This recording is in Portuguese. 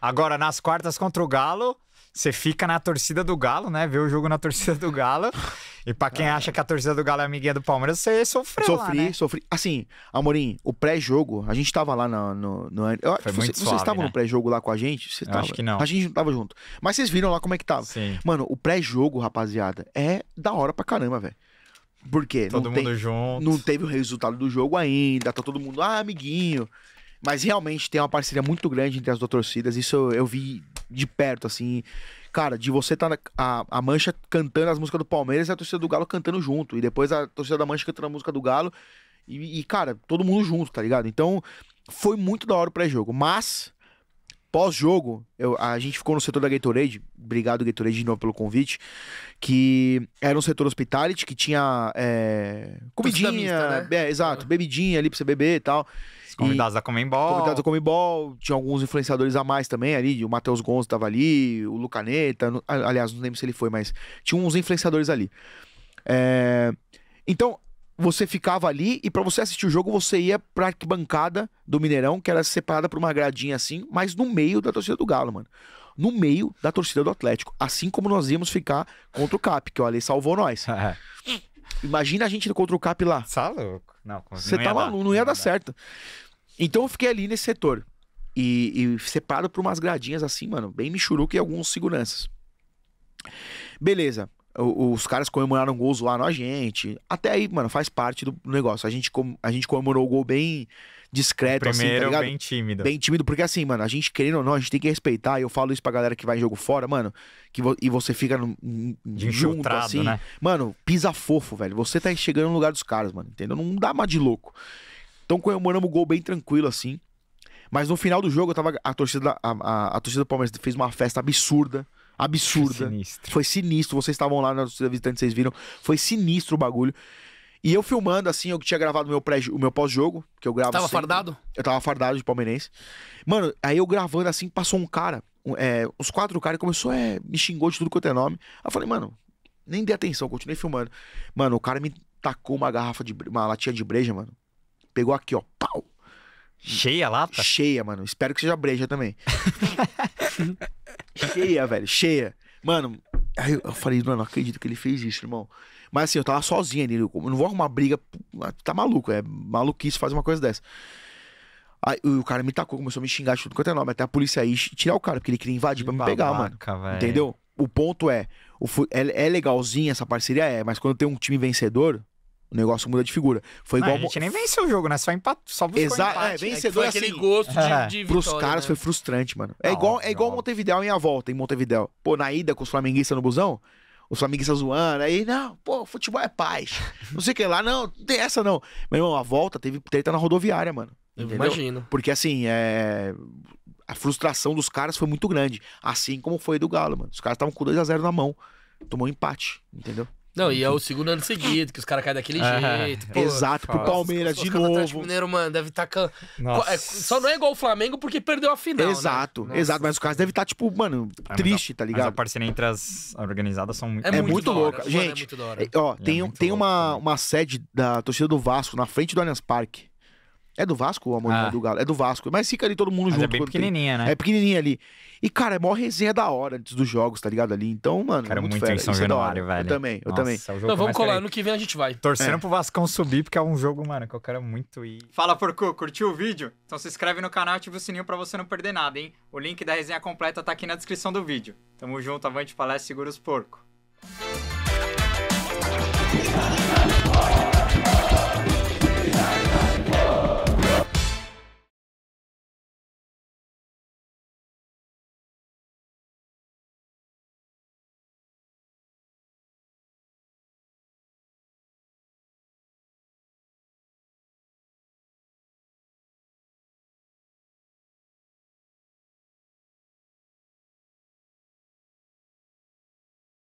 Agora, nas quartas contra o Galo, você fica na torcida do Galo, né? Vê o jogo na torcida do Galo. E para quem acha que a torcida do Galo é amiguinha do Palmeiras, você sofreu sofri, lá, né? Sofri, Assim, Amorim, o pré-jogo, a gente tava lá no... no, no... Eu, Foi muito suave, Vocês estavam né? no pré-jogo lá com a gente? Você acho que não. A gente não tava junto. Mas vocês viram lá como é que tava. Sim. Mano, o pré-jogo, rapaziada, é da hora pra caramba, velho. Por quê? Todo não mundo tem, junto. Não teve o resultado do jogo ainda, tá todo mundo, ah, amiguinho. Mas realmente tem uma parceria muito grande entre as duas torcidas. Isso eu, eu vi de perto, assim. Cara, de você tá na, a, a Mancha cantando as músicas do Palmeiras e a torcida do Galo cantando junto. E depois a torcida da Mancha cantando a música do Galo. E, e cara, todo mundo junto, tá ligado? Então, foi muito da hora o pré-jogo. Mas pós-jogo, a gente ficou no setor da Gatorade, obrigado Gatorade de novo pelo convite, que era um setor hospitality, que tinha é, comidinha, mista, né? é, exato, bebidinha ali pra você beber e tal. Os convidados da Comembol. Convidados da Comembol, tinha alguns influenciadores a mais também ali, o Matheus Gonzo tava ali, o Lucaneta, aliás, não lembro se ele foi, mas tinha uns influenciadores ali. É, então, você ficava ali e para você assistir o jogo você ia pra arquibancada do Mineirão, que era separada por uma gradinha assim, mas no meio da torcida do Galo, mano. No meio da torcida do Atlético. Assim como nós íamos ficar contra o Cap, que o Ale salvou nós. É. Imagina a gente contra o Cap lá. Tá louco. Não, você tá maluco, não ia dar certo. Então eu fiquei ali nesse setor. E, e separado por umas gradinhas assim, mano, bem michuruca e alguns seguranças. Beleza. Os caras comemoraram gols lá na gente. Até aí, mano, faz parte do negócio. A gente, com... a gente comemorou o gol bem discreto, o Primeiro, assim, tá bem tímido. Bem tímido, porque assim, mano, a gente querendo ou não, a gente tem que respeitar. E eu falo isso pra galera que vai em jogo fora, mano, que vo... e você fica no... de junto, assim. Né? Mano, pisa fofo, velho. Você tá chegando no lugar dos caras, mano, entendeu? Não dá mais de louco. Então comemoramos o gol bem tranquilo, assim. Mas no final do jogo, eu tava, a torcida, a, a, a torcida do Palmeiras fez uma festa absurda absurda. Foi sinistro. Foi sinistro. Vocês estavam lá na visitante, vocês viram. Foi sinistro o bagulho. E eu filmando, assim, eu tinha gravado meu pré, o meu pós-jogo, que eu gravo. Tava sempre. fardado? Eu tava fardado de palmeirense. Mano, aí eu gravando assim, passou um cara, um, é, uns quatro caras, começou, é, me xingou de tudo quanto é nome. Aí eu falei, mano, nem dei atenção, continuei filmando. Mano, o cara me tacou uma garrafa de uma latinha de breja, mano. Pegou aqui, ó, pau. Cheia a lata? Cheia, mano. Espero que seja breja também. Cheia, velho, cheia. Mano, aí eu falei, mano, não acredito que ele fez isso, irmão. Mas assim, eu tava sozinho ali, eu não vou arrumar briga, tá maluco, é maluquice fazer uma coisa dessa. Aí o cara me tacou, começou a me xingar de tudo quanto é nome, até a polícia aí tirar o cara, porque ele queria invadir pra me babaca, pegar, mano. Véio. Entendeu? O ponto é, o, é, é legalzinha essa parceria, é, mas quando tem um time vencedor, o negócio muda de figura. Foi igual. Não, a gente nem venceu o jogo, né? Só empate, só Exato, empate. É, vencedor é foi assim, aquele gosto de, é. de vitória, Pros caras né? foi frustrante, mano. É não, igual, é igual Montevideo em a volta, em Montevideo. Pô, na ida com os flamenguistas no busão, os flamenguistas zoando, aí, não, pô, futebol é paz. Não sei o que lá, não, não tem essa não. Meu irmão, a volta teve treta na rodoviária, mano. Entendeu? Imagino. Porque assim, é... a frustração dos caras foi muito grande. Assim como foi do Galo, mano. Os caras estavam com 2 a 0 na mão. Tomou um empate, entendeu? Não, e é uhum. o segundo ano seguido, que os caras caem daquele é, jeito. Pô, exato, pro Palmeiras de tá novo. O Mineiro, mano, deve estar. Tá é, Só não é igual o Flamengo porque perdeu a final. Né? Exato, né? exato. Mas os caras devem estar, tá, tipo, mano, é, triste, tá ligado? Mas a parceria entre as organizadas são muito É, é muito, louca. É Gente, é, é muito ó, tem, tem louco, uma, uma sede da torcida do Vasco na frente do Allianz Parque. É do Vasco ou a ah. do Galo? É do Vasco. Mas fica ali todo mundo Mas é junto. É bem pequenininha, tem. né? É pequenininha ali. E, cara, é maior resenha da hora antes dos jogos, tá ligado? Ali. Então, mano. Cara, é muito, muito em São Isso é Januário, velho. Eu também, eu Nossa, também. É então, vamos colar. Ano que vem a gente vai. Torcendo é. pro Vascão subir, porque é um jogo, mano, que eu quero muito ir. Fala, Porcu. Curtiu o vídeo? Então se inscreve no canal e ativa o sininho pra você não perder nada, hein? O link da resenha completa tá aqui na descrição do vídeo. Tamo junto, avante, palestra, segura os porco.